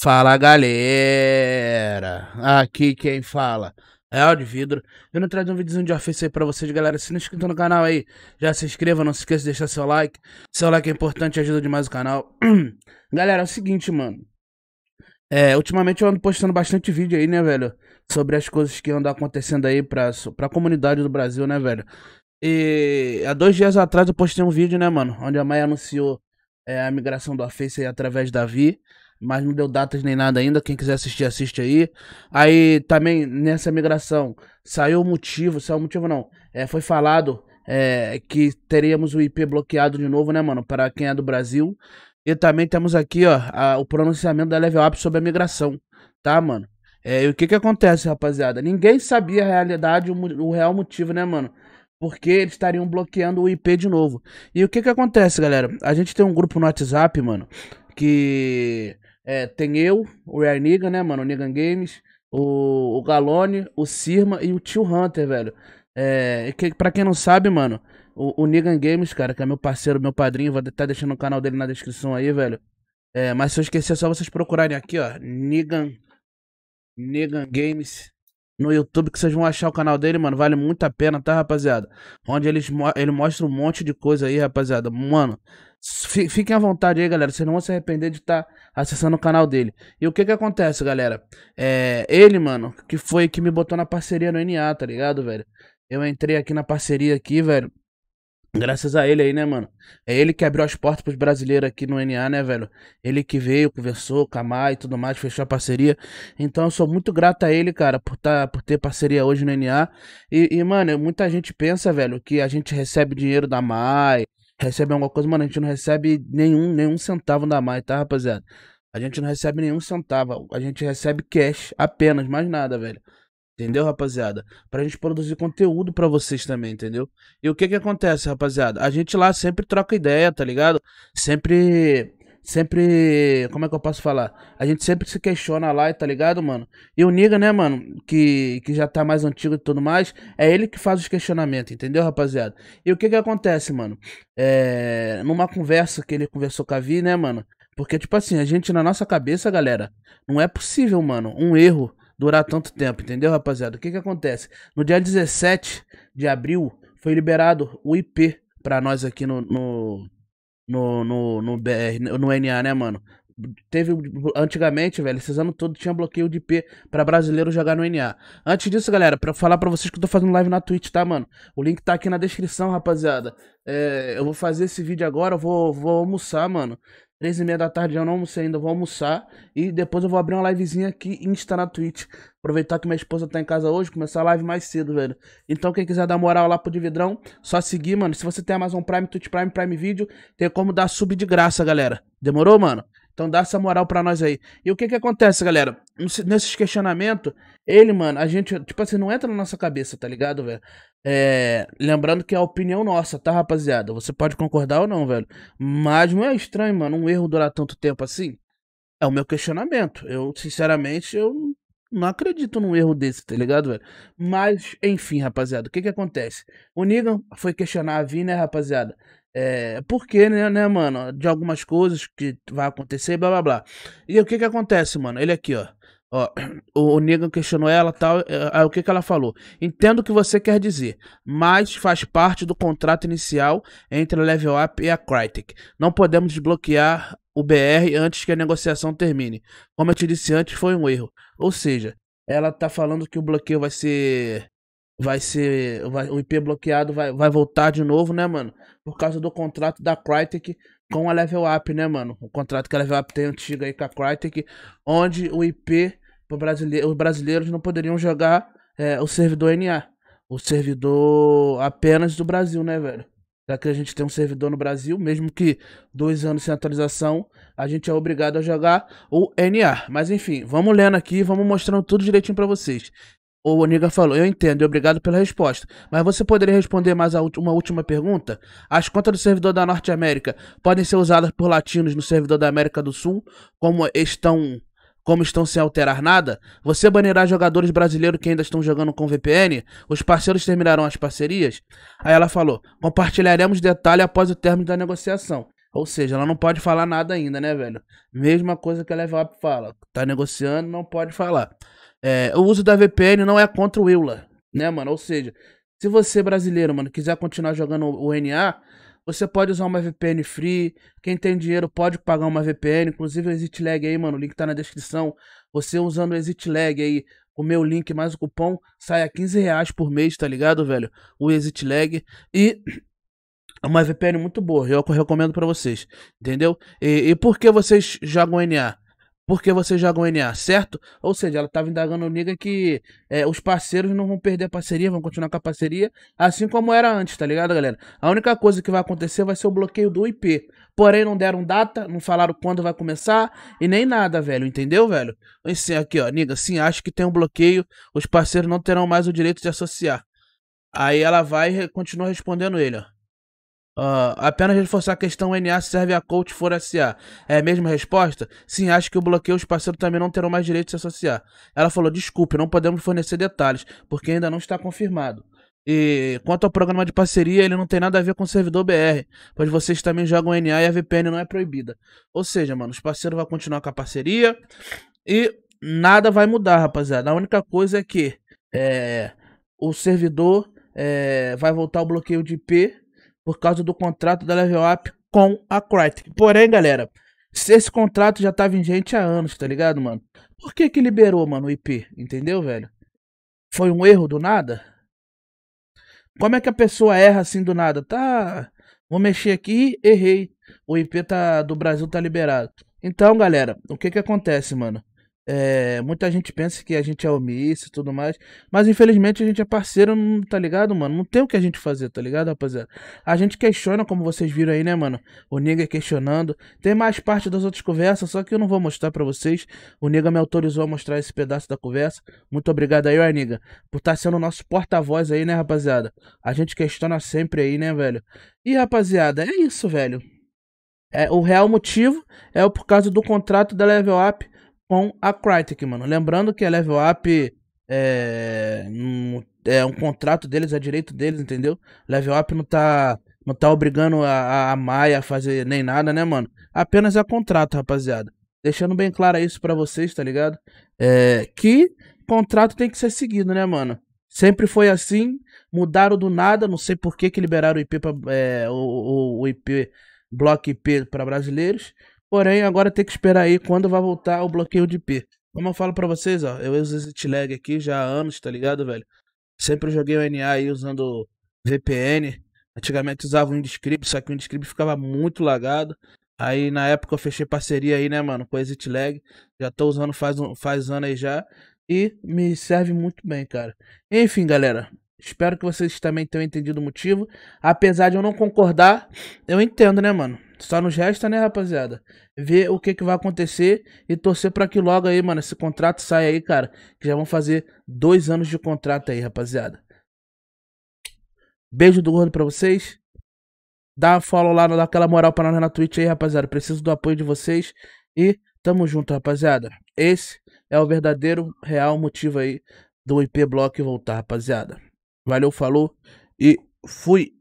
Fala galera, aqui quem fala é o de vidro. Eu não trago um videozinho de ofício aí pra vocês, galera. Se não é inscrito no canal aí, já se inscreva, não se esqueça de deixar seu like. Seu like é importante, ajuda demais o canal. galera, é o seguinte, mano. É, ultimamente eu ando postando bastante vídeo aí, né, velho? Sobre as coisas que andam acontecendo aí pra, pra comunidade do Brasil, né, velho? E há dois dias atrás eu postei um vídeo, né, mano? Onde a Maia anunciou é, a migração do Aface aí através da Vi mas não deu datas nem nada ainda. Quem quiser assistir, assiste aí. Aí também nessa migração saiu o motivo, saiu o motivo não. É, foi falado é, que teríamos o IP bloqueado de novo, né, mano? Para quem é do Brasil. E também temos aqui, ó, a, o pronunciamento da Level Up sobre a migração, tá, mano? É, e o que que acontece, rapaziada? Ninguém sabia a realidade, o, o real motivo, né, mano? porque eles estariam bloqueando o IP de novo. E o que que acontece, galera? A gente tem um grupo no WhatsApp, mano, que é, tem eu, o Rare Niga, né, mano? O Nigan Games, o, o Galone, o Sirma e o Tio Hunter, velho. É, que, pra quem não sabe, mano, o, o Nigan Games, cara, que é meu parceiro, meu padrinho, vou estar deixando o canal dele na descrição aí, velho. É, mas se eu esquecer, é só vocês procurarem aqui, ó. Nigan. Nigan Games. No YouTube que vocês vão achar o canal dele, mano. Vale muito a pena, tá, rapaziada? Onde eles, ele mostra um monte de coisa aí, rapaziada. Mano, Fiquem à vontade aí, galera. Vocês não vão se arrepender de estar tá acessando o canal dele. E o que que acontece, galera? É, ele, mano, que foi que me botou na parceria no NA, tá ligado, velho? Eu entrei aqui na parceria aqui, velho. Graças a ele aí, né, mano? É ele que abriu as portas pros brasileiros aqui no NA, né, velho? Ele que veio, conversou, camar e tudo mais, fechou a parceria. Então eu sou muito grato a ele, cara, por, tá, por ter parceria hoje no NA. E, e, mano, muita gente pensa, velho, que a gente recebe dinheiro da MAI, recebe alguma coisa, mano, a gente não recebe nenhum, nenhum centavo da mais, tá, rapaziada? A gente não recebe nenhum centavo, a gente recebe cash apenas, mais nada, velho. Entendeu, rapaziada? Pra gente produzir conteúdo para vocês também, entendeu? E o que que acontece, rapaziada? A gente lá sempre troca ideia, tá ligado? Sempre sempre. Como é que eu posso falar? A gente sempre se questiona lá, tá ligado, mano? E o Niga, né, mano, que, que já tá mais antigo e tudo mais, é ele que faz os questionamentos, entendeu, rapaziada? E o que que acontece, mano? É, numa conversa que ele conversou com a Vi, né, mano? Porque, tipo assim, a gente na nossa cabeça, galera, não é possível, mano, um erro durar tanto tempo, entendeu, rapaziada? O que que acontece? No dia 17 de abril foi liberado o IP para nós aqui no, no no, no, no BR, no NA, né, mano? Teve antigamente, velho, esses anos todos tinha bloqueio de IP para brasileiro jogar no NA. Antes disso, galera, para falar para vocês que eu tô fazendo live na Twitch, tá, mano? O link tá aqui na descrição, rapaziada. É, eu vou fazer esse vídeo agora, eu vou, vou almoçar, mano. Três e meia da tarde eu não almocei ainda, vou almoçar. E depois eu vou abrir uma livezinha aqui Insta na Twitch. Aproveitar que minha esposa tá em casa hoje, começar a live mais cedo, velho. Então quem quiser dar moral lá pro Dividrão, só seguir, mano. Se você tem Amazon Prime, Twitch Prime, Prime Video, tem como dar sub de graça, galera. Demorou, mano? Então dá essa moral pra nós aí. E o que que acontece, galera? Nesses questionamentos, ele, mano, a gente, tipo assim, não entra na nossa cabeça, tá ligado, velho? É, lembrando que é a opinião nossa, tá, rapaziada? Você pode concordar ou não, velho. Mas não é estranho, mano, um erro durar tanto tempo assim? É o meu questionamento. Eu, sinceramente, eu não acredito num erro desse, tá ligado, velho? Mas, enfim, rapaziada, o que que acontece? O Negan foi questionar a Vi, né, rapaziada? É, porque, né, né, mano, de algumas coisas que vai acontecer, blá blá blá. E o que que acontece, mano? Ele aqui, ó. Ó, o, o Negan questionou ela tal. É, aí o que, que ela falou? Entendo o que você quer dizer, mas faz parte do contrato inicial entre a Level Up e a Crytek. Não podemos desbloquear o BR antes que a negociação termine. Como eu te disse antes, foi um erro. Ou seja, ela tá falando que o bloqueio vai ser vai ser. Vai, o IP bloqueado vai, vai voltar de novo, né, mano? Por causa do contrato da Crytek com a Level Up, né, mano? O contrato que a Level Up tem antigo aí com a Crytek, onde o IP, brasile... os brasileiros não poderiam jogar é, o servidor NA. O servidor apenas do Brasil, né, velho? Já que a gente tem um servidor no Brasil, mesmo que dois anos sem atualização, a gente é obrigado a jogar o NA. Mas enfim, vamos lendo aqui, vamos mostrando tudo direitinho para vocês. O Oniga falou, eu entendo obrigado pela resposta, mas você poderia responder mais uma última pergunta? As contas do servidor da Norte América podem ser usadas por latinos no servidor da América do Sul, como estão como estão sem alterar nada? Você banirá jogadores brasileiros que ainda estão jogando com VPN? Os parceiros terminarão as parcerias? Aí ela falou: compartilharemos detalhe após o término da negociação. Ou seja, ela não pode falar nada ainda, né, velho? Mesma coisa que a Level Up fala. Tá negociando, não pode falar. É, o uso da VPN não é contra o EULA, né, mano? Ou seja, se você, brasileiro, mano, quiser continuar jogando o NA, você pode usar uma VPN free. Quem tem dinheiro pode pagar uma VPN. Inclusive o Exit Lag aí, mano, o link tá na descrição. Você usando o Exit Lag aí, o meu link mais o cupom, sai a 15 reais por mês, tá ligado, velho? O Exit Lag. E é uma VPN muito boa, eu recomendo para vocês, entendeu? E, e por que vocês jogam NA? porque você joga o NA, certo? Ou seja, ela estava indagando o Niga que é, os parceiros não vão perder a parceria, vão continuar com a parceria, assim como era antes, tá ligado, galera? A única coisa que vai acontecer vai ser o bloqueio do IP. Porém, não deram data, não falaram quando vai começar e nem nada, velho, entendeu, velho? Assim, aqui, ó, Niga, sim, acho que tem um bloqueio, os parceiros não terão mais o direito de associar. Aí ela vai e continua respondendo ele, ó. Uh, apenas reforçar a questão NA serve a coach for SA. É a mesma resposta? Sim, acho que o bloqueio os parceiros também não terão mais direito de se associar. Ela falou: desculpe, não podemos fornecer detalhes, porque ainda não está confirmado. E quanto ao programa de parceria, ele não tem nada a ver com o servidor BR, pois vocês também jogam NA e a VPN não é proibida. Ou seja, mano, os parceiros vão continuar com a parceria e nada vai mudar, rapaziada. A única coisa é que é, o servidor é, vai voltar o bloqueio de IP por causa do contrato da Level Up com a Crytek. Porém, galera, se esse contrato já em tá vigente há anos, tá ligado, mano? Por que que liberou, mano, o IP? Entendeu, velho? Foi um erro do nada? Como é que a pessoa erra assim do nada? Tá, vou mexer aqui, errei. O IP tá do Brasil tá liberado. Então, galera, o que que acontece, mano? É, muita gente pensa que a gente é omisso e tudo mais. Mas infelizmente a gente é parceiro, hum, tá ligado, mano? Não tem o que a gente fazer, tá ligado, rapaziada? A gente questiona, como vocês viram aí, né, mano? O Niga questionando. Tem mais parte das outras conversas, só que eu não vou mostrar para vocês. O niga me autorizou a mostrar esse pedaço da conversa. Muito obrigado aí, ó, niga por estar tá sendo o nosso porta-voz aí, né, rapaziada? A gente questiona sempre aí, né, velho? E, rapaziada, é isso, velho. É, o real motivo é por causa do contrato da Level Up com a Crytek, mano. Lembrando que a Level Up é, um, é um contrato deles, é direito deles, entendeu? Level Up não tá, não tá obrigando a, a, Maia a fazer nem nada, né, mano? Apenas é contrato, rapaziada. Deixando bem claro isso para vocês, tá ligado? É, que contrato tem que ser seguido, né, mano? Sempre foi assim, mudaram do nada, não sei por que, que liberaram o IP pra, é, o, o, o IP, bloco IP para brasileiros. Porém, agora tem que esperar aí quando vai voltar o bloqueio de IP. Como eu falo pra vocês, ó, eu uso esse T-Lag aqui já há anos, tá ligado, velho? Sempre joguei o NA aí usando VPN. Antigamente usava o Indescript, só que o Indescript ficava muito lagado. Aí na época eu fechei parceria aí, né, mano, com a Exit Lag. Já tô usando faz, um, faz ano aí já. E me serve muito bem, cara. Enfim, galera. Espero que vocês também tenham entendido o motivo. Apesar de eu não concordar, eu entendo, né, mano? Só tá nos resta, né, rapaziada? Ver o que, que vai acontecer e torcer para que logo aí, mano, esse contrato saia aí, cara. Que já vão fazer dois anos de contrato aí, rapaziada. Beijo do gordo pra vocês. Dá follow lá, dá aquela moral pra nós na Twitch aí, rapaziada. Preciso do apoio de vocês. E tamo junto, rapaziada. Esse é o verdadeiro, real motivo aí do IP Block voltar, rapaziada. Valeu, falou e fui.